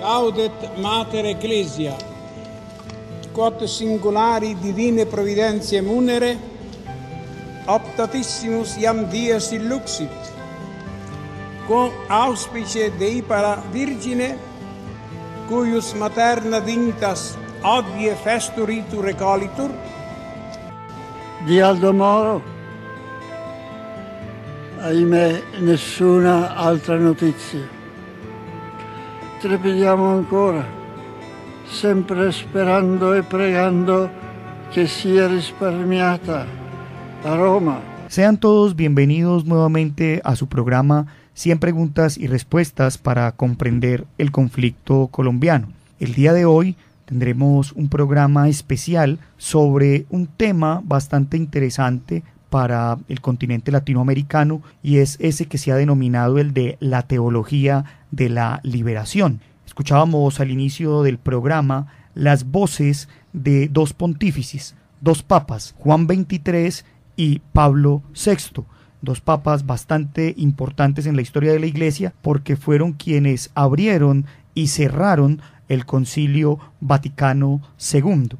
Laudet Mater Ecclesia, quod singulari divine providentie munere, optatissimus iam dies illuxit, con auspice Dei para Virgine, cuius materna dintas odie festuritur recolitur, di Aldo Moro, ahimè, nessuna altra notizia. Estrepillamos ancora, sempre sperando e pregando que sia risparmiata a Roma. Sean todos bienvenidos nuevamente a su programa 100 preguntas y respuestas para comprender el conflicto colombiano. El día de hoy tendremos un programa especial sobre un tema bastante interesante para el continente latinoamericano y es ese que se ha denominado el de la teología de la liberación. Escuchábamos al inicio del programa las voces de dos pontífices, dos papas, Juan XXIII y Pablo VI, dos papas bastante importantes en la historia de la Iglesia porque fueron quienes abrieron y cerraron el Concilio Vaticano II.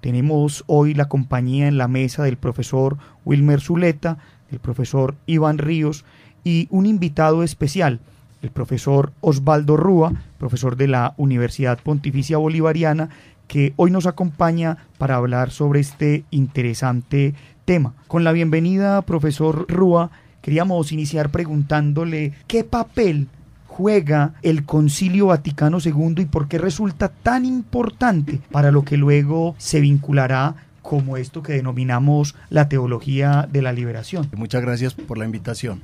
Tenemos hoy la compañía en la mesa del profesor Wilmer Zuleta, del profesor Iván Ríos y un invitado especial, el profesor Osvaldo Rúa, profesor de la Universidad Pontificia Bolivariana, que hoy nos acompaña para hablar sobre este interesante tema. Con la bienvenida, profesor Rúa, queríamos iniciar preguntándole qué papel juega el Concilio Vaticano II y por qué resulta tan importante para lo que luego se vinculará como esto que denominamos la teología de la liberación. Muchas gracias por la invitación.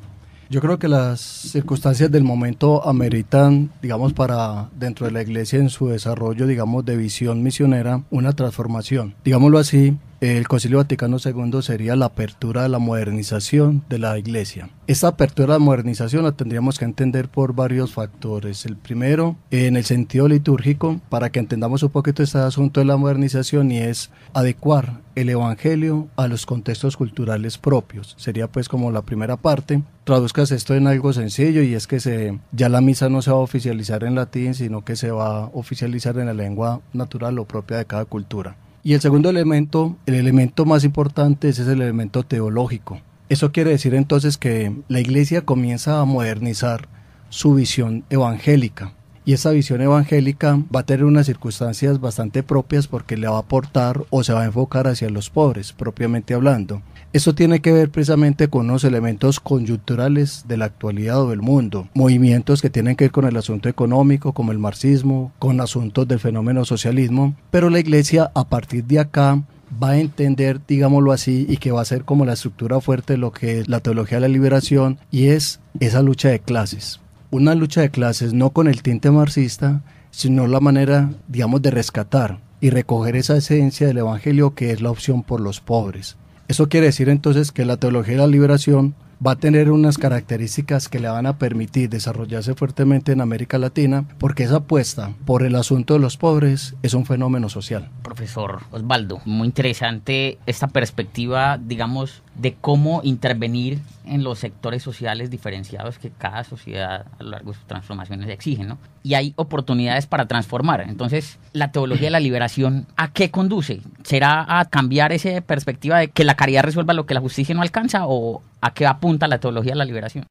Yo creo que las circunstancias del momento ameritan, digamos, para dentro de la iglesia en su desarrollo, digamos, de visión misionera, una transformación. Digámoslo así, el Concilio Vaticano II sería la apertura de la modernización de la Iglesia. Esta apertura de la modernización la tendríamos que entender por varios factores. El primero, en el sentido litúrgico, para que entendamos un poquito este asunto de la modernización y es adecuar el Evangelio a los contextos culturales propios. Sería pues como la primera parte. Traduzcas esto en algo sencillo y es que se, ya la misa no se va a oficializar en latín, sino que se va a oficializar en la lengua natural o propia de cada cultura. Y el segundo elemento, el elemento más importante, es el elemento teológico. Eso quiere decir entonces que la iglesia comienza a modernizar su visión evangélica y esa visión evangélica va a tener unas circunstancias bastante propias porque le va a aportar o se va a enfocar hacia los pobres, propiamente hablando. Eso tiene que ver precisamente con unos elementos coyunturales de la actualidad o del mundo, movimientos que tienen que ver con el asunto económico, como el marxismo, con asuntos del fenómeno socialismo, pero la iglesia a partir de acá va a entender, digámoslo así, y que va a ser como la estructura fuerte de lo que es la teología de la liberación, y es esa lucha de clases una lucha de clases no con el tinte marxista, sino la manera, digamos, de rescatar y recoger esa esencia del Evangelio que es la opción por los pobres. Eso quiere decir entonces que la teología de la liberación va a tener unas características que le van a permitir desarrollarse fuertemente en América Latina, porque esa apuesta por el asunto de los pobres es un fenómeno social. Profesor Osvaldo, muy interesante esta perspectiva, digamos, de cómo intervenir en los sectores sociales diferenciados que cada sociedad a lo largo de sus transformaciones exige, ¿no? Y hay oportunidades para transformar. Entonces, la teología de la liberación, ¿a qué conduce? ¿Será a cambiar esa perspectiva de que la caridad resuelva lo que la justicia no alcanza o a qué apunta la teología de la liberación?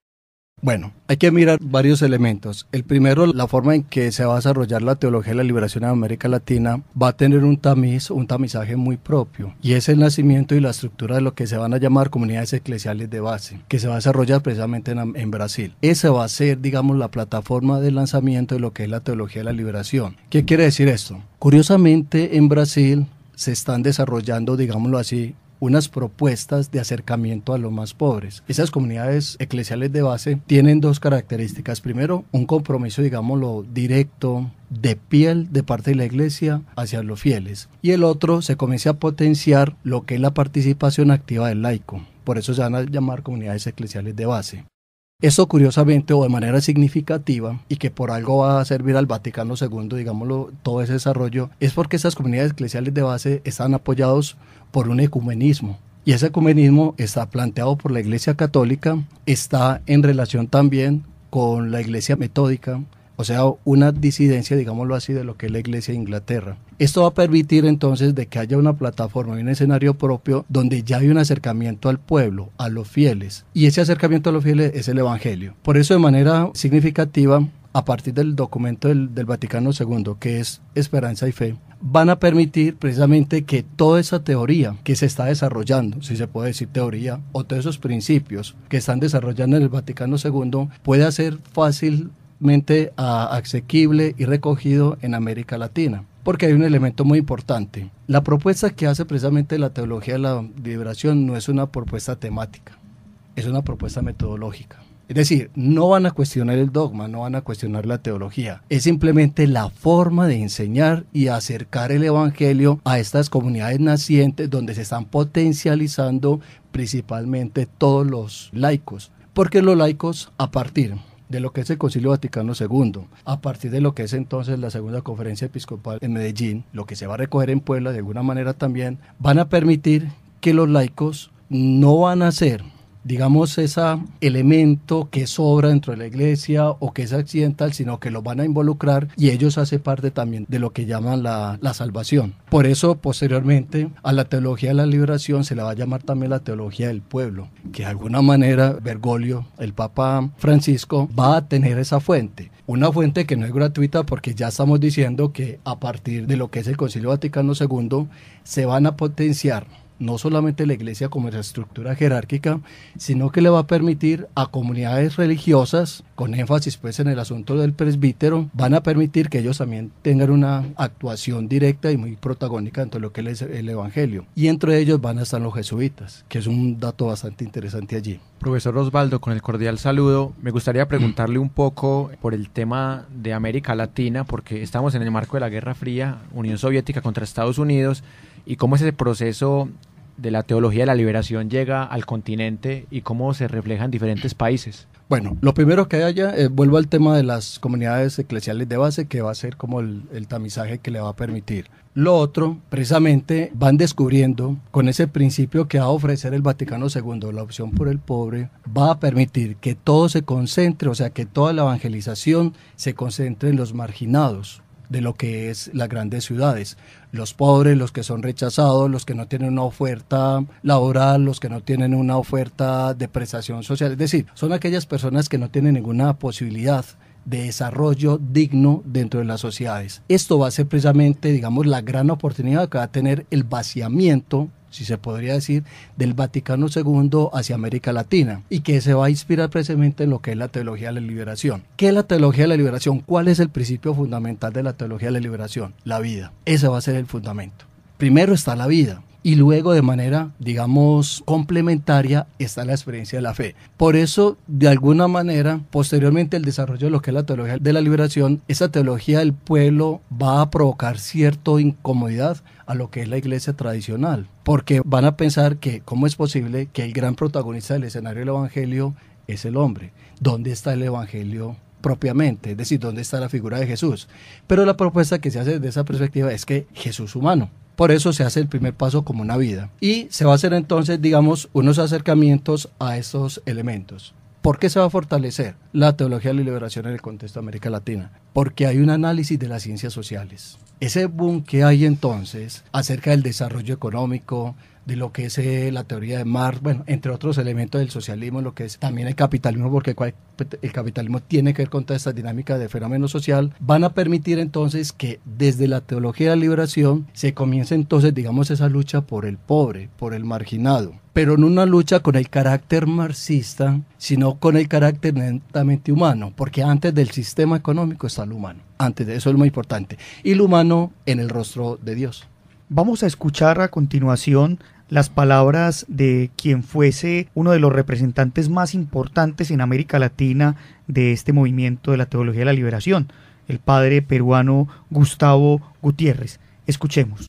Bueno, hay que mirar varios elementos. El primero, la forma en que se va a desarrollar la teología de la liberación en América Latina va a tener un tamiz, un tamizaje muy propio, y es el nacimiento y la estructura de lo que se van a llamar comunidades eclesiales de base, que se va a desarrollar precisamente en, en Brasil. Esa va a ser, digamos, la plataforma de lanzamiento de lo que es la teología de la liberación. ¿Qué quiere decir esto? Curiosamente, en Brasil se están desarrollando, digámoslo así, unas propuestas de acercamiento a los más pobres. Esas comunidades eclesiales de base tienen dos características. Primero, un compromiso, digámoslo, directo, de piel de parte de la iglesia hacia los fieles. Y el otro, se comienza a potenciar lo que es la participación activa del laico. Por eso se van a llamar comunidades eclesiales de base. Eso curiosamente o de manera significativa y que por algo va a servir al Vaticano II, digámoslo, todo ese desarrollo, es porque esas comunidades eclesiales de base están apoyados por un ecumenismo. Y ese ecumenismo está planteado por la Iglesia Católica, está en relación también con la Iglesia Metódica, o sea, una disidencia, digámoslo así, de lo que es la Iglesia de Inglaterra. Esto va a permitir entonces de que haya una plataforma y un escenario propio donde ya hay un acercamiento al pueblo, a los fieles, y ese acercamiento a los fieles es el Evangelio. Por eso de manera significativa, a partir del documento del, del Vaticano II, que es Esperanza y Fe, van a permitir precisamente que toda esa teoría que se está desarrollando, si se puede decir teoría, o todos esos principios que están desarrollando en el Vaticano II, pueda ser fácil a ah, asequible y recogido en América Latina porque hay un elemento muy importante. La propuesta que hace precisamente la teología de la liberación no es una propuesta temática, es una propuesta metodológica. Es decir, no van a cuestionar el dogma, no van a cuestionar la teología. Es simplemente la forma de enseñar y acercar el Evangelio a estas comunidades nacientes donde se están potencializando principalmente todos los laicos. Porque los laicos, a partir de lo que es el Concilio Vaticano II, a partir de lo que es entonces la Segunda Conferencia Episcopal en Medellín, lo que se va a recoger en Puebla de alguna manera también, van a permitir que los laicos no van a ser digamos, ese elemento que sobra dentro de la iglesia o que es accidental, sino que lo van a involucrar y ellos hacen parte también de lo que llaman la, la salvación. Por eso, posteriormente, a la teología de la liberación se la va a llamar también la teología del pueblo, que de alguna manera Bergoglio, el Papa Francisco, va a tener esa fuente. Una fuente que no es gratuita porque ya estamos diciendo que a partir de lo que es el Concilio Vaticano II se van a potenciar no solamente la iglesia como esa estructura jerárquica, sino que le va a permitir a comunidades religiosas, con énfasis pues en el asunto del presbítero, van a permitir que ellos también tengan una actuación directa y muy protagónica dentro de lo que es el Evangelio. Y entre ellos van a estar los jesuitas, que es un dato bastante interesante allí. Profesor Osvaldo, con el cordial saludo, me gustaría preguntarle un poco por el tema de América Latina, porque estamos en el marco de la Guerra Fría, Unión Soviética contra Estados Unidos, y cómo es ese proceso de la teología de la liberación llega al continente y cómo se refleja en diferentes países? Bueno, lo primero que haya eh, vuelvo al tema de las comunidades eclesiales de base, que va a ser como el, el tamizaje que le va a permitir. Lo otro, precisamente, van descubriendo con ese principio que va a ofrecer el Vaticano II, la opción por el pobre, va a permitir que todo se concentre, o sea, que toda la evangelización se concentre en los marginados, de lo que es las grandes ciudades. Los pobres, los que son rechazados, los que no tienen una oferta laboral, los que no tienen una oferta de prestación social. Es decir, son aquellas personas que no tienen ninguna posibilidad de desarrollo digno dentro de las sociedades. Esto va a ser precisamente, digamos, la gran oportunidad que va a tener el vaciamiento si se podría decir, del Vaticano II hacia América Latina y que se va a inspirar precisamente en lo que es la teología de la liberación. ¿Qué es la teología de la liberación? ¿Cuál es el principio fundamental de la teología de la liberación? La vida. Ese va a ser el fundamento. Primero está la vida y luego de manera, digamos, complementaria está la experiencia de la fe. Por eso, de alguna manera, posteriormente el desarrollo de lo que es la teología de la liberación, esa teología del pueblo va a provocar cierta incomodidad a lo que es la iglesia tradicional, porque van a pensar que cómo es posible que el gran protagonista del escenario del Evangelio es el hombre. ¿Dónde está el Evangelio propiamente, es decir, dónde está la figura de Jesús. Pero la propuesta que se hace desde esa perspectiva es que Jesús humano. Por eso se hace el primer paso como una vida. Y se va a hacer entonces, digamos, unos acercamientos a estos elementos. ¿Por qué se va a fortalecer la teología de la liberación en el contexto de América Latina? Porque hay un análisis de las ciencias sociales. Ese boom que hay entonces acerca del desarrollo económico, de lo que es eh, la teoría de Marx, bueno, entre otros elementos del socialismo, lo que es también el capitalismo, porque pues, el capitalismo tiene que ver con todas esta dinámica de fenómeno social, van a permitir entonces que desde la teología de la liberación se comience entonces, digamos, esa lucha por el pobre, por el marginado pero no una lucha con el carácter marxista, sino con el carácter netamente humano, porque antes del sistema económico está el humano, antes de eso es lo más importante, y el humano en el rostro de Dios. Vamos a escuchar a continuación las palabras de quien fuese uno de los representantes más importantes en América Latina de este movimiento de la teología de la liberación, el padre peruano Gustavo Gutiérrez. Escuchemos.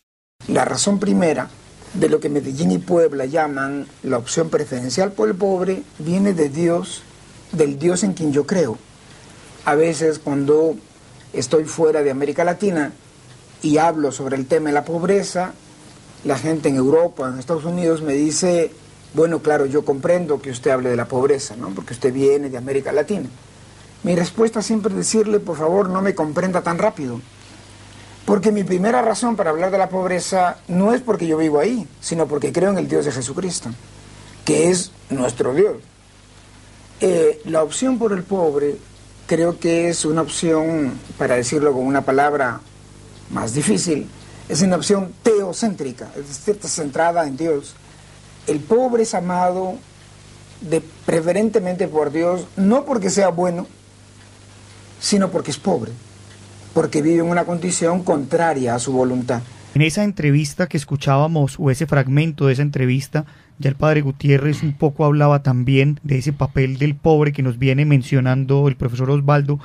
La razón primera de lo que Medellín y Puebla llaman la opción preferencial por el pobre viene de Dios, del Dios en quien yo creo. A veces cuando estoy fuera de América Latina y hablo sobre el tema de la pobreza, la gente en Europa, en Estados Unidos, me dice, bueno, claro, yo comprendo que usted hable de la pobreza, ¿no? Porque usted viene de América Latina. Mi respuesta siempre es decirle, por favor, no me comprenda tan rápido. Porque mi primera razón para hablar de la pobreza no es porque yo vivo ahí, sino porque creo en el Dios de Jesucristo, que es nuestro Dios. Eh, la opción por el pobre creo que es una opción, para decirlo con una palabra más difícil, es una opción teocéntrica, centrada en Dios. El pobre es amado preferentemente por Dios, no porque sea bueno, sino porque es pobre, porque vive en una condición contraria a su voluntad. En esa entrevista que escuchábamos, o ese fragmento de esa entrevista, ya el padre Gutiérrez un poco hablaba también de ese papel del pobre que nos viene mencionando el profesor Osvaldo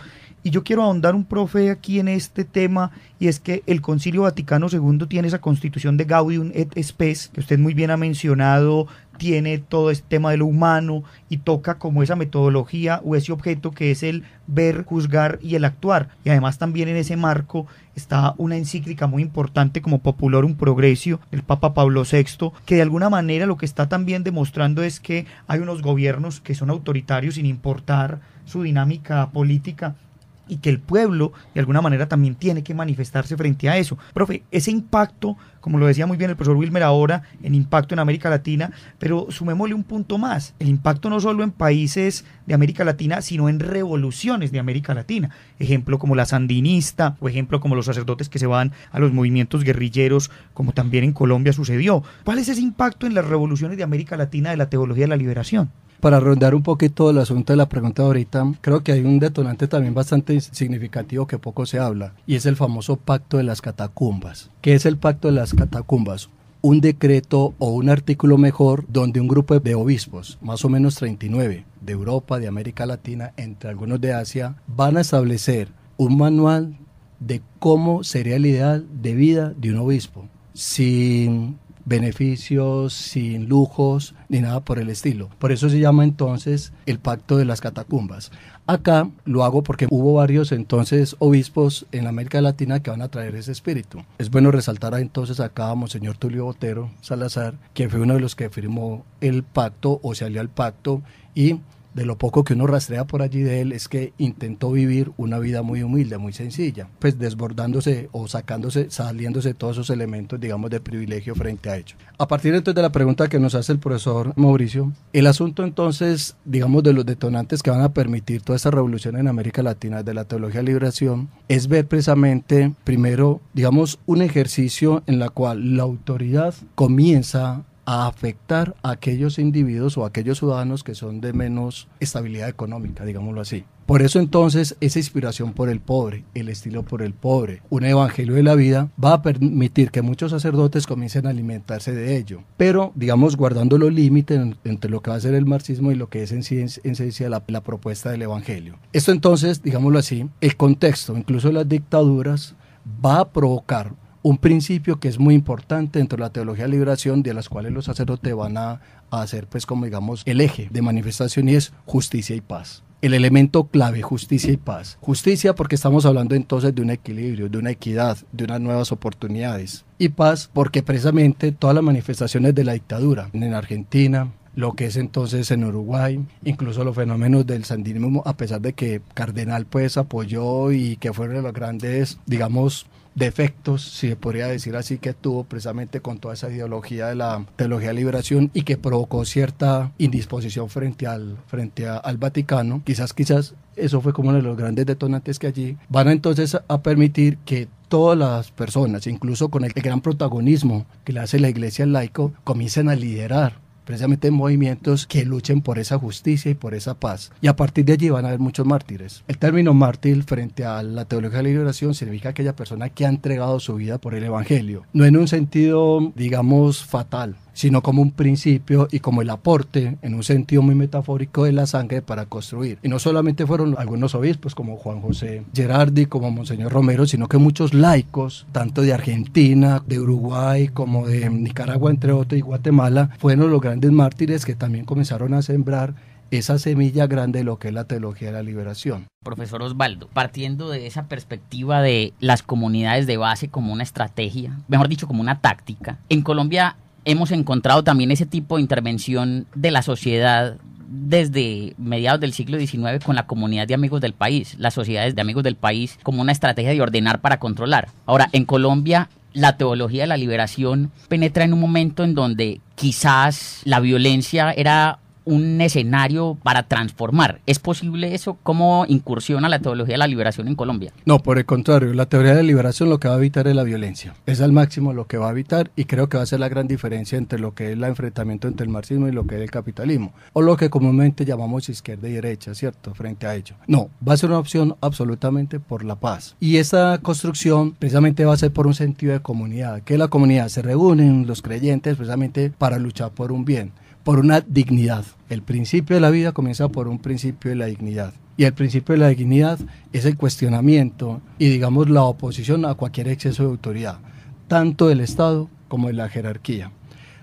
y yo quiero ahondar un profe aquí en este tema, y es que el Concilio Vaticano II tiene esa constitución de Gaudium et Spes, que usted muy bien ha mencionado, tiene todo este tema de lo humano y toca como esa metodología o ese objeto que es el ver, juzgar y el actuar. Y además también en ese marco está una encíclica muy importante como Popular un progresio el Papa Pablo VI, que de alguna manera lo que está también demostrando es que hay unos gobiernos que son autoritarios sin importar su dinámica política y que el pueblo de alguna manera también tiene que manifestarse frente a eso. Profe, ese impacto, como lo decía muy bien el profesor Wilmer ahora, en impacto en América Latina, pero sumémosle un punto más, el impacto no solo en países de América Latina, sino en revoluciones de América Latina, ejemplo como la sandinista o ejemplo como los sacerdotes que se van a los movimientos guerrilleros, como también en Colombia sucedió. ¿Cuál es ese impacto en las revoluciones de América Latina de la teología de la liberación? para rondar un poquito el asunto de la pregunta de ahorita, creo que hay un detonante también bastante significativo que poco se habla, y es el famoso pacto de las catacumbas. ¿Qué es el pacto de las catacumbas? un decreto o un artículo mejor donde un grupo de obispos, más o menos 39, de Europa, de América Latina, entre algunos de Asia, van a establecer un manual de cómo sería el ideal de vida de un obispo. sin beneficios, sin lujos, ni nada por el estilo. Por eso se llama entonces el pacto de las catacumbas. Acá lo hago porque hubo varios entonces obispos en América Latina que van a traer ese espíritu. Es bueno resaltar entonces acá a Monseñor Tulio Botero Salazar, que fue uno de los que firmó el pacto o se al pacto y de lo poco que uno rastrea por allí de él es que intentó vivir una vida muy humilde, muy sencilla, pues desbordándose o sacándose, saliéndose todos esos elementos, digamos, de privilegio frente a ello. A partir entonces de la pregunta que nos hace el profesor Mauricio, el asunto entonces, digamos, de los detonantes que van a permitir toda esta revolución en América Latina de la teología de liberación es ver precisamente, primero, digamos, un ejercicio en la cual la autoridad comienza a afectar a aquellos individuos o a aquellos ciudadanos que son de menos estabilidad económica, digámoslo así. Por eso entonces esa inspiración por el pobre, el estilo por el pobre, un evangelio de la vida, va a permitir que muchos sacerdotes comiencen a alimentarse de ello, pero digamos guardando los límites entre lo que va a ser el marxismo y lo que es en sí, la, la propuesta del evangelio. Esto entonces, digámoslo así, el contexto, incluso las dictaduras, va a provocar un principio que es muy importante dentro de la teología de liberación, de las cuales los sacerdotes van a, hacer, pues como digamos, el eje de manifestación y es justicia y paz el elemento clave, justicia y paz. Justicia porque estamos hablando entonces de un equilibrio, de una equidad, de unas nuevas oportunidades. Y paz porque precisamente todas las manifestaciones de la dictadura en Argentina, lo que es entonces en Uruguay, incluso los fenómenos del sandinismo, a pesar de que Cardenal pues apoyó y que fueron los grandes, digamos, defectos, si se podría decir así, que tuvo precisamente con toda esa ideología de la teología de liberación y que provocó cierta indisposición frente al, frente al Vaticano. Quizás, quizás eso fue como uno de los grandes detonantes que allí van entonces a permitir que todas las personas, incluso con el gran protagonismo que le hace la iglesia al laico, comiencen a liderar precisamente en movimientos que luchen por esa justicia y por esa paz. Y a partir de allí van a haber muchos mártires. El término mártir frente a la teología de la liberación significa aquella persona que ha entregado su vida por el Evangelio. No en un sentido, digamos, fatal, sino como un principio y como el aporte, en un sentido muy metafórico, de la sangre para construir. Y no solamente fueron algunos obispos como Juan José Gerardi, como Monseñor Romero, sino que muchos laicos, tanto de Argentina, de Uruguay, como de Nicaragua, entre otros, y Guatemala, fueron los grandes mártires que también comenzaron a sembrar esa semilla grande de lo que es la teología de la liberación. Profesor Osvaldo, partiendo de esa perspectiva de las comunidades de base como una estrategia, mejor dicho, como una táctica, en Colombia hemos encontrado también ese tipo de intervención de la sociedad desde mediados del siglo XIX con la comunidad de amigos del país, las sociedades de amigos del país, como una estrategia de ordenar para controlar. Ahora, en Colombia, la teología de la liberación penetra en un momento en donde quizás la violencia era un escenario para transformar. ¿Es posible eso? ¿Cómo incursiona la teología de la liberación en Colombia? No, por el contrario, la teoría de la liberación lo que va a evitar es la violencia. Es al máximo lo que va a evitar y creo que va a ser la gran diferencia entre lo que es el enfrentamiento entre el marxismo y lo que es el capitalismo, o lo que comúnmente llamamos izquierda y derecha, ¿cierto? Frente a ello. No, va a ser una opción absolutamente por la paz. Y esa construcción precisamente va a ser por un sentido de comunidad, que la comunidad se reúne los creyentes precisamente para luchar por un bien por una dignidad. El principio de la vida comienza por un principio de la dignidad. Y el principio de la dignidad es el cuestionamiento y, digamos, la oposición a cualquier exceso de autoridad, tanto del Estado como de la jerarquía.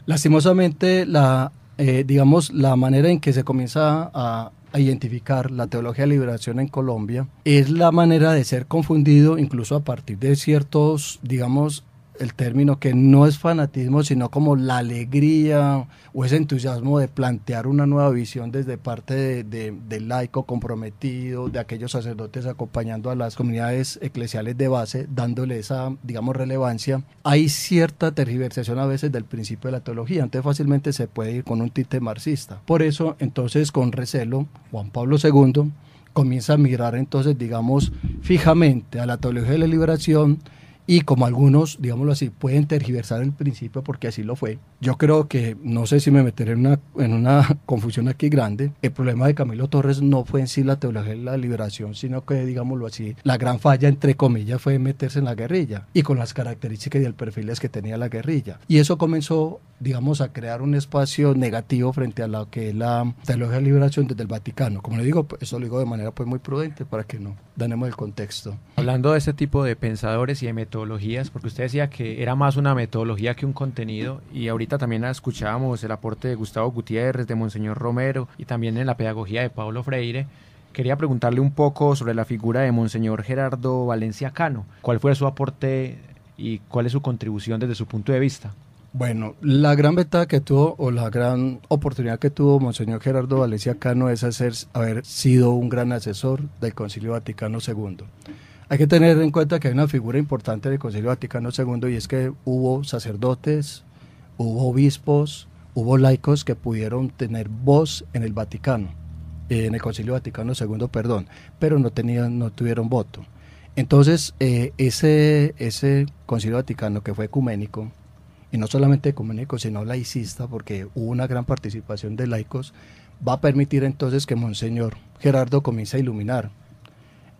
Lastimosamente, la, eh, digamos, la manera en que se comienza a identificar la teología de liberación en Colombia es la manera de ser confundido incluso a partir de ciertos, digamos, el término que no es fanatismo, sino como la alegría o ese entusiasmo de plantear una nueva visión desde parte del de, laico comprometido, de aquellos sacerdotes acompañando a las comunidades eclesiales de base, dándole esa, digamos, relevancia. Hay cierta tergiversación a veces del principio de la teología, antes fácilmente se puede ir con un tinte marxista. Por eso, entonces, con recelo, Juan Pablo II comienza a mirar entonces, digamos, fijamente a la teología de la liberación, y como algunos, digámoslo así, pueden tergiversar el principio porque así lo fue. Yo creo que, no sé si me meteré en una, en una confusión aquí grande, el problema de Camilo Torres no fue en sí la teología de la liberación, sino que, digámoslo así, la gran falla, entre comillas, fue meterse en la guerrilla y con las características y el perfil que tenía la guerrilla. Y eso comenzó, digamos, a crear un espacio negativo frente a lo que es la teología de la liberación desde el Vaticano. Como le digo, pues, eso lo digo de manera pues muy prudente para que no danemos el contexto. Hablando de ese tipo de pensadores y de metodologías, porque usted decía que era más una metodología que un contenido, y ahorita también escuchábamos el aporte de Gustavo Gutiérrez, de Monseñor Romero, y también en la pedagogía de Pablo Freire. Quería preguntarle un poco sobre la figura de Monseñor Gerardo Valencia Cano. ¿Cuál fue su aporte y cuál es su contribución desde su punto de vista? Bueno, la gran ventaja que tuvo o la gran oportunidad que tuvo Monseñor Gerardo Valencia Cano es haber sido un gran asesor del Concilio Vaticano II. Hay que tener en cuenta que hay una figura importante del Concilio Vaticano II y es que hubo sacerdotes, hubo obispos, hubo laicos que pudieron tener voz en el Vaticano, eh, en el Concilio Vaticano II, perdón, pero no, tenían, no tuvieron voto. Entonces, eh, ese, ese Concilio Vaticano que fue ecuménico, y no solamente ecuménico, sino laicista, porque hubo una gran participación de laicos, va a permitir entonces que Monseñor Gerardo comience a iluminar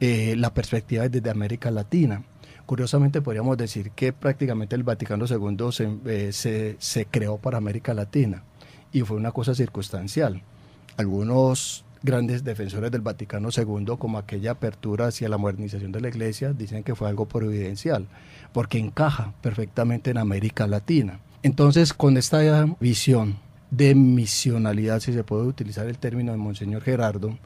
eh, la perspectiva desde América Latina. Curiosamente podríamos decir que prácticamente el Vaticano II eh, se, se creó para América Latina y fue una cosa circunstancial. Algunos grandes defensores del Vaticano II, como aquella apertura hacia la modernización de la iglesia, dicen que fue algo providencial, porque encaja perfectamente en América Latina. Entonces, con esta visión de misionalidad, si se puede utilizar el término de Monseñor Gerardo,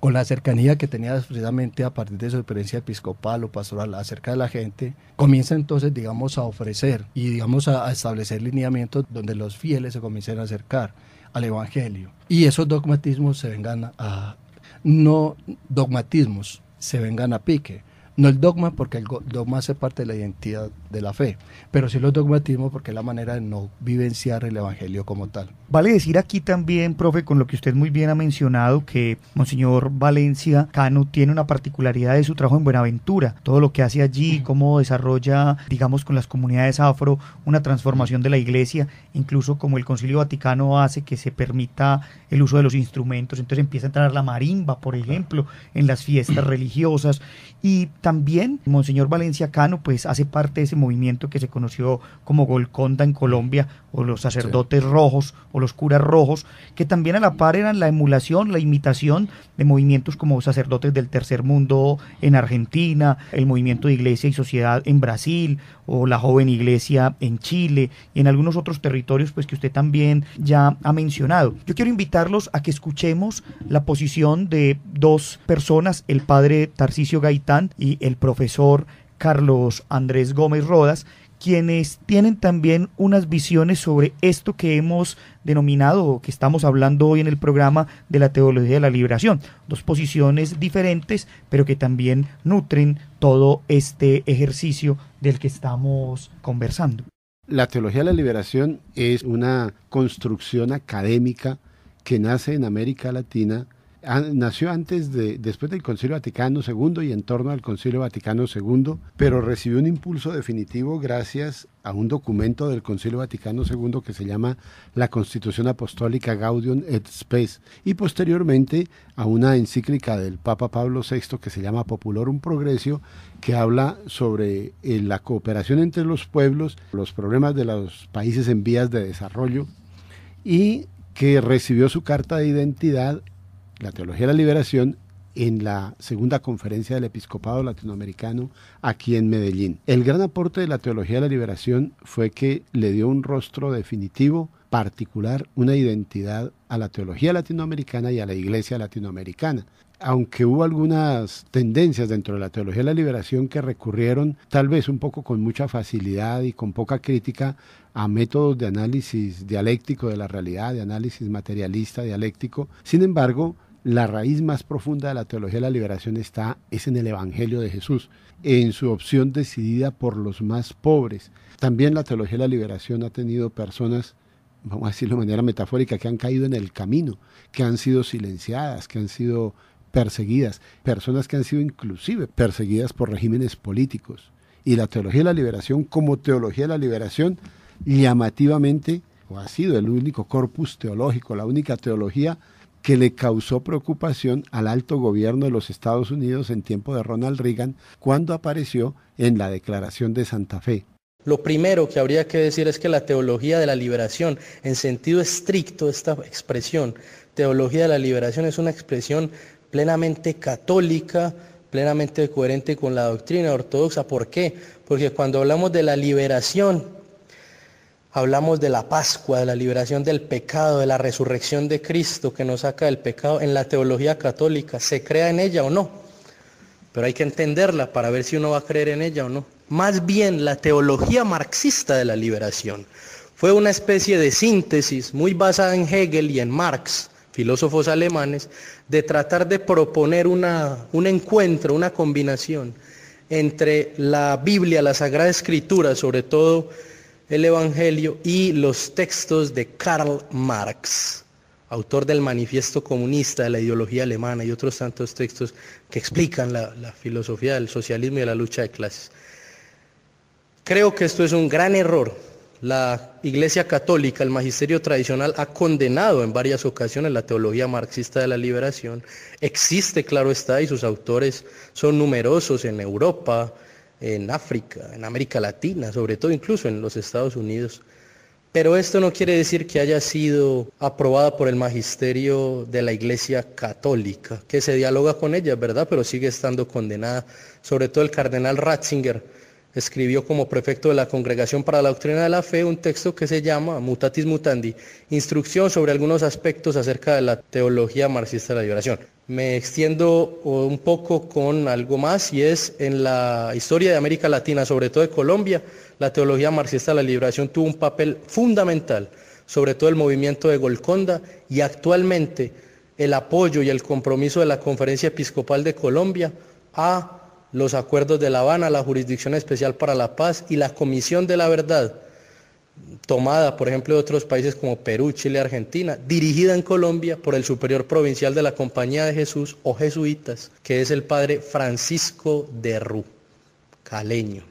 con la cercanía que tenía precisamente a partir de su experiencia episcopal o pastoral acerca de la gente, comienza entonces, digamos, a ofrecer y, digamos, a, establecer lineamientos donde los fieles se comiencen a acercar al Evangelio. Y esos dogmatismos se vengan a... no dogmatismos, se vengan a pique. No el dogma, porque el dogma hace parte de la identidad de la fe, pero sí los dogmatismo porque es la manera de no vivenciar el Evangelio como tal. Vale decir aquí también, profe, con lo que usted muy bien ha mencionado, que Monseñor Valencia Cano tiene una particularidad de su trabajo en Buenaventura, todo lo que hace allí, cómo desarrolla, digamos, con las comunidades afro, una transformación de la iglesia, incluso como el Concilio Vaticano hace que se permita el uso de los instrumentos, entonces empieza a entrar la marimba, por ejemplo, en las fiestas religiosas y también Monseñor Valencia Cano pues hace parte de ese movimiento que se conoció como Golconda en Colombia o los sacerdotes rojos o los curas rojos que también a la par eran la emulación, la imitación de movimientos como sacerdotes del tercer mundo en Argentina, el movimiento de iglesia y sociedad en Brasil o la joven iglesia en Chile y en algunos otros territorios pues que usted también ya ha mencionado. Yo quiero invitarlos a que escuchemos la posición de dos personas, el padre Tarcisio Gaitán y el profesor Carlos Andrés Gómez Rodas, quienes tienen también unas visiones sobre esto que hemos denominado o que estamos hablando hoy en el programa de la teología de la liberación. Dos posiciones diferentes, pero que también nutren todo este ejercicio del que estamos conversando. La teología de la liberación es una construcción académica que nace en América Latina nació antes de, después del Concilio Vaticano II y en torno al Concilio Vaticano II, pero recibió un impulso definitivo gracias a un documento del Concilio Vaticano II que se llama la Constitución Apostólica Gaudium et Spes y posteriormente a una encíclica del Papa Pablo VI que se llama un Progressio que habla sobre eh, la cooperación entre los pueblos, los problemas de los países en vías de desarrollo y que recibió su carta de identidad la teología de la liberación en la segunda conferencia del episcopado latinoamericano aquí en Medellín. El gran aporte de la teología de la liberación fue que le dio un rostro definitivo, particular, una identidad a la teología latinoamericana y a la iglesia latinoamericana. Aunque hubo algunas tendencias dentro de la teología de la liberación que recurrieron tal vez un poco con mucha facilidad y con poca crítica a métodos de análisis dialéctico de la realidad, de análisis materialista dialéctico, sin embargo, la raíz más profunda de la teología de la liberación está es en el Evangelio de Jesús, en su opción decidida por los más pobres. También la teología de la liberación ha tenido personas, vamos a decirlo de manera metafórica, que han caído en el camino, que han sido silenciadas, que han sido perseguidas, personas que han sido inclusive perseguidas por regímenes políticos. Y la teología de la liberación como teología de la liberación llamativamente o ha sido el único corpus teológico, la única teología que le causó preocupación al alto gobierno de los Estados Unidos en tiempo de Ronald Reagan cuando apareció en la Declaración de Santa Fe. Lo primero que habría que decir es que la teología de la liberación, en sentido estricto esta expresión, teología de la liberación es una expresión plenamente católica, plenamente coherente con la doctrina ortodoxa. ¿Por qué? Porque cuando hablamos de la liberación Hablamos de la Pascua, de la liberación del pecado, de la resurrección de Cristo que nos saca del pecado en la teología católica. ¿Se crea en ella o no? Pero hay que entenderla para ver si uno va a creer en ella o no. Más bien la teología marxista de la liberación fue una especie de síntesis muy basada en Hegel y en Marx, filósofos alemanes, de tratar de proponer una, un encuentro, una combinación entre la Biblia, la Sagrada Escritura, sobre todo el Evangelio y los textos de Karl Marx, autor del Manifiesto Comunista de la Ideología Alemana y otros tantos textos que explican la, filosofía del socialismo y la lucha de clases. Creo que esto es un gran error. La Iglesia Católica, el magisterio tradicional, ha condenado en varias ocasiones la teología marxista de la liberación. Existe, claro está, y sus autores son numerosos en Europa, en África, en América Latina, sobre todo incluso en los Estados Unidos. Pero esto no quiere decir que haya sido aprobada por el magisterio de la Iglesia Católica, que se dialoga con ella, ¿verdad? Pero sigue estando condenada. Sobre todo el cardenal Ratzinger escribió como prefecto de la Congregación para la Doctrina de la Fe un texto que se llama Mutatis Mutandi, instrucción sobre algunos aspectos acerca de la teología marxista de la liberación. Me extiendo un poco con algo más y es en la historia de América Latina, sobre todo de Colombia, la teología marxista de la liberación tuvo un papel fundamental, sobre todo el movimiento de Golconda y actualmente el apoyo y el compromiso de la Conferencia Episcopal de Colombia a los acuerdos de La Habana, la Jurisdicción Especial para la Paz y la Comisión de la Verdad, tomada, por ejemplo, de otros países como Perú, Chile, Argentina, dirigida en Colombia por el superior provincial de la Compañía de Jesús o jesuitas, que es el padre Francisco de Rú, caleño.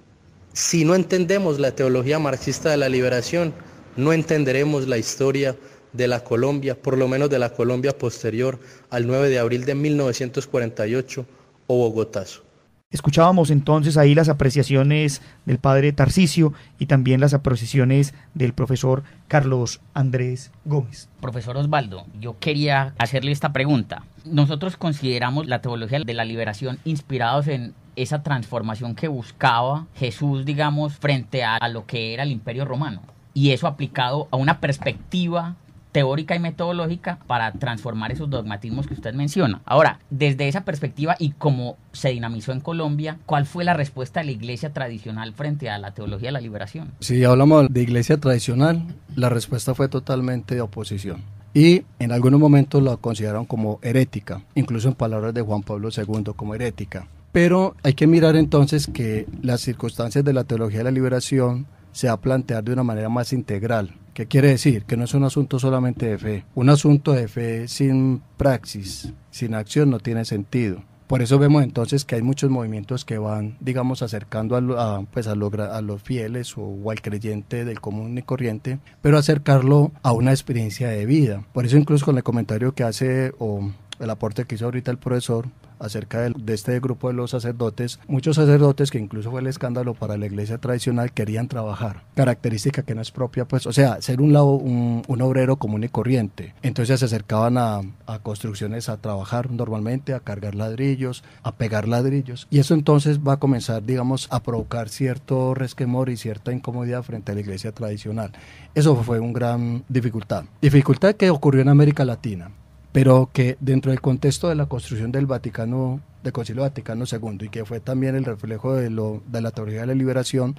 Si no entendemos la teología marxista de la liberación, no entenderemos la historia de la Colombia, por lo menos de la Colombia posterior al 9 de abril de 1948 o Bogotazo. Escuchábamos entonces ahí las apreciaciones del padre Tarcisio y también las apreciaciones del profesor Carlos Andrés Gómez. Profesor Osvaldo, yo quería hacerle esta pregunta. Nosotros consideramos la teología de la liberación inspirados en esa transformación que buscaba Jesús, digamos, frente a, a lo que era el imperio romano. Y eso aplicado a una perspectiva teórica y metodológica para transformar esos dogmatismos que usted menciona. Ahora, desde esa perspectiva y como se dinamizó en Colombia, ¿cuál fue la respuesta de la iglesia tradicional frente a la teología de la liberación? Si hablamos de iglesia tradicional, la respuesta fue totalmente de oposición y en algunos momentos la consideraron como herética, incluso en palabras de Juan Pablo II como herética. Pero hay que mirar entonces que las circunstancias de la teología de la liberación se va a plantear de una manera más integral. que quiere decir? Que no es un asunto solamente de fe. Un asunto de fe sin praxis, sin acción, no tiene sentido. Por eso vemos entonces que hay muchos movimientos que van, digamos, acercando a, pues a, a, los fieles o, o, al creyente del común y corriente, pero acercarlo a una experiencia de vida. Por eso incluso con el comentario que hace o el aporte que hizo ahorita el profesor, acerca de, este grupo de los sacerdotes, muchos sacerdotes que incluso fue el escándalo para la iglesia tradicional querían trabajar, característica que no es propia, pues, o sea, ser un, un, obrero común y corriente. Entonces se acercaban a, a construcciones a trabajar normalmente, a cargar ladrillos, a pegar ladrillos, y eso entonces va a comenzar, digamos, a provocar cierto resquemor y cierta incomodidad frente a la iglesia tradicional. Eso fue una gran dificultad. Dificultad que ocurrió en América Latina pero que dentro del contexto de la construcción del Vaticano, del Concilio Vaticano II, y que fue también el reflejo de, lo, de la teoría de la liberación,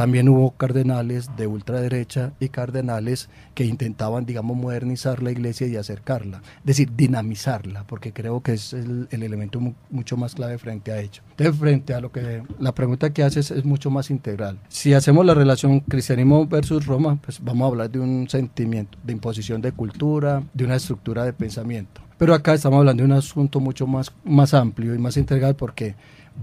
también hubo cardenales de ultraderecha y cardenales que intentaban, digamos, modernizar la iglesia y acercarla, es decir, dinamizarla, porque creo que es el, elemento mucho más clave frente a ello. De frente a lo que la pregunta que haces es mucho más integral. Si hacemos la relación cristianismo versus Roma, pues vamos a hablar de un sentimiento, de imposición de cultura, de una estructura de pensamiento. Pero acá estamos hablando de un asunto mucho más, más amplio y más integral porque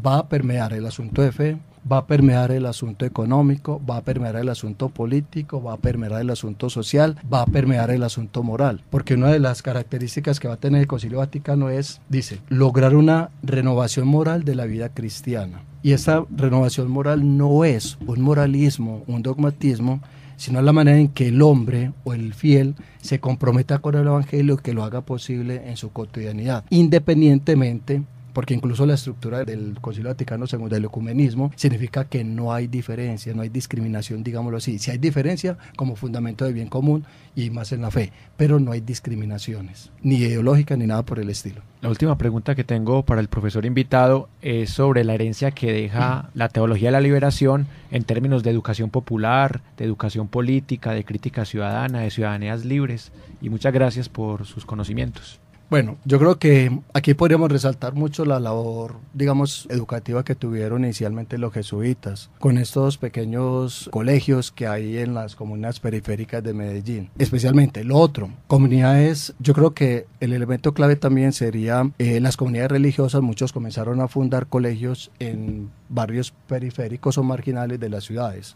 va a permear el asunto de fe, va a permear el asunto económico, va a permear el asunto político, va a permear el asunto social, va a permear el asunto moral, porque una de las características que va a tener el Concilio Vaticano es, dice, lograr una renovación moral de la vida cristiana. Y esa renovación moral no es un moralismo, un dogmatismo, sino la manera en que el hombre o el fiel se comprometa con el Evangelio que lo haga posible en su cotidianidad, independientemente porque incluso la estructura del Concilio Vaticano según el ecumenismo, significa que no hay diferencia, no hay discriminación, digámoslo así. Si hay diferencia, como fundamento de bien común y más en la fe, pero no hay discriminaciones, ni ideológicas ni nada por el estilo. La última pregunta que tengo para el profesor invitado es sobre la herencia que deja la teología de la liberación en términos de educación popular, de educación política, de crítica ciudadana, de ciudadanías libres. Y muchas gracias por sus conocimientos. Bueno, yo creo que aquí podríamos resaltar mucho la labor, digamos, educativa que tuvieron inicialmente los jesuitas con estos pequeños colegios que hay en las comunidades periféricas de Medellín. Especialmente lo otro, comunidades, yo creo que el elemento clave también sería en eh, las comunidades religiosas, muchos comenzaron a fundar colegios en barrios periféricos o marginales de las ciudades.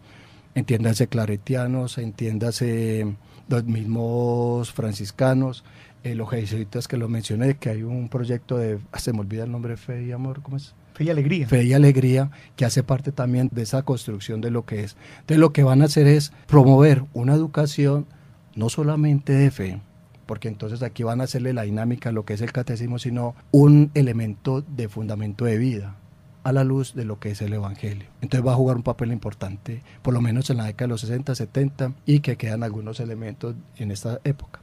Entiéndase claretianos, entiéndase los mismos franciscanos, eh, los jesuitas que lo mencioné, que hay un proyecto de, ah, se me olvida el nombre, Fe y Amor, ¿cómo es? Fe y Alegría. Fe y Alegría, que hace parte también de esa construcción de lo que es. Entonces lo que van a hacer es promover una educación no solamente de fe, porque entonces aquí van a hacerle la dinámica a lo que es el catecismo, sino un elemento de fundamento de vida a la luz de lo que es el Evangelio. Entonces va a jugar un papel importante, por lo menos en la década de los 60, 70, y que quedan algunos elementos en esta época.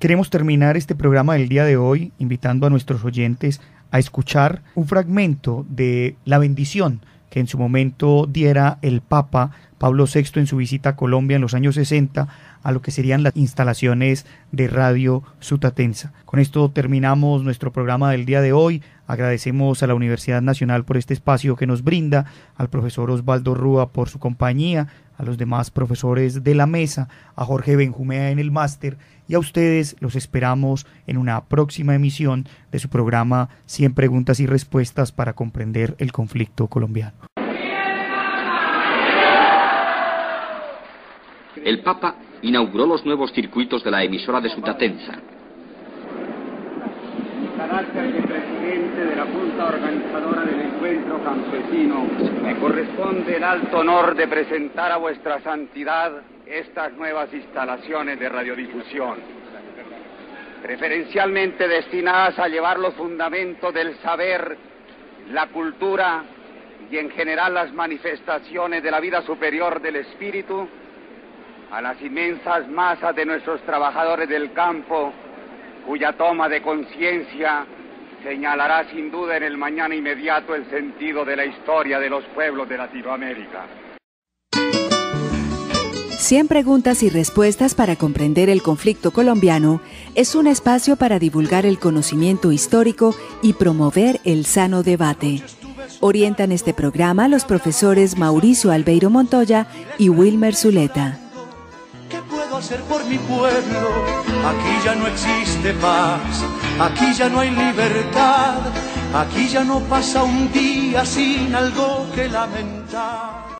Queremos terminar este programa del día de hoy invitando a nuestros oyentes a escuchar un fragmento de la bendición que en su momento diera el Papa Pablo VI en su visita a Colombia en los años 60 a lo que serían las instalaciones de Radio Sutatensa. Con esto terminamos nuestro programa del día de hoy. Agradecemos a la Universidad Nacional por este espacio que nos brinda, al profesor Osvaldo Rúa por su compañía, a los demás profesores de la mesa, a Jorge Benjumea en el máster y a ustedes los esperamos en una próxima emisión de su programa 100 preguntas y respuestas para comprender el conflicto colombiano. El Papa inauguró los nuevos circuitos de la emisora de Sutatenza. carácter presidente de la Junta Organizadora de encuentro campesino, me corresponde el alto honor de presentar a vuestra santidad estas nuevas instalaciones de radiodifusión, preferencialmente destinadas a llevar los fundamentos del saber, la cultura y en general las manifestaciones de la vida superior del espíritu a las inmensas masas de nuestros trabajadores del campo, cuya toma de conciencia señalará sin duda en el mañana inmediato el sentido de la historia de los pueblos de Latinoamérica. 100 preguntas y respuestas para comprender el conflicto colombiano es un espacio para divulgar el conocimiento histórico y promover el sano debate. Orientan este programa los profesores Mauricio Albeiro Montoya y Wilmer Zuleta hacer por mi pueblo. Aquí ya no existe paz, aquí ya no hay libertad, aquí ya no pasa un día sin algo que lamentar.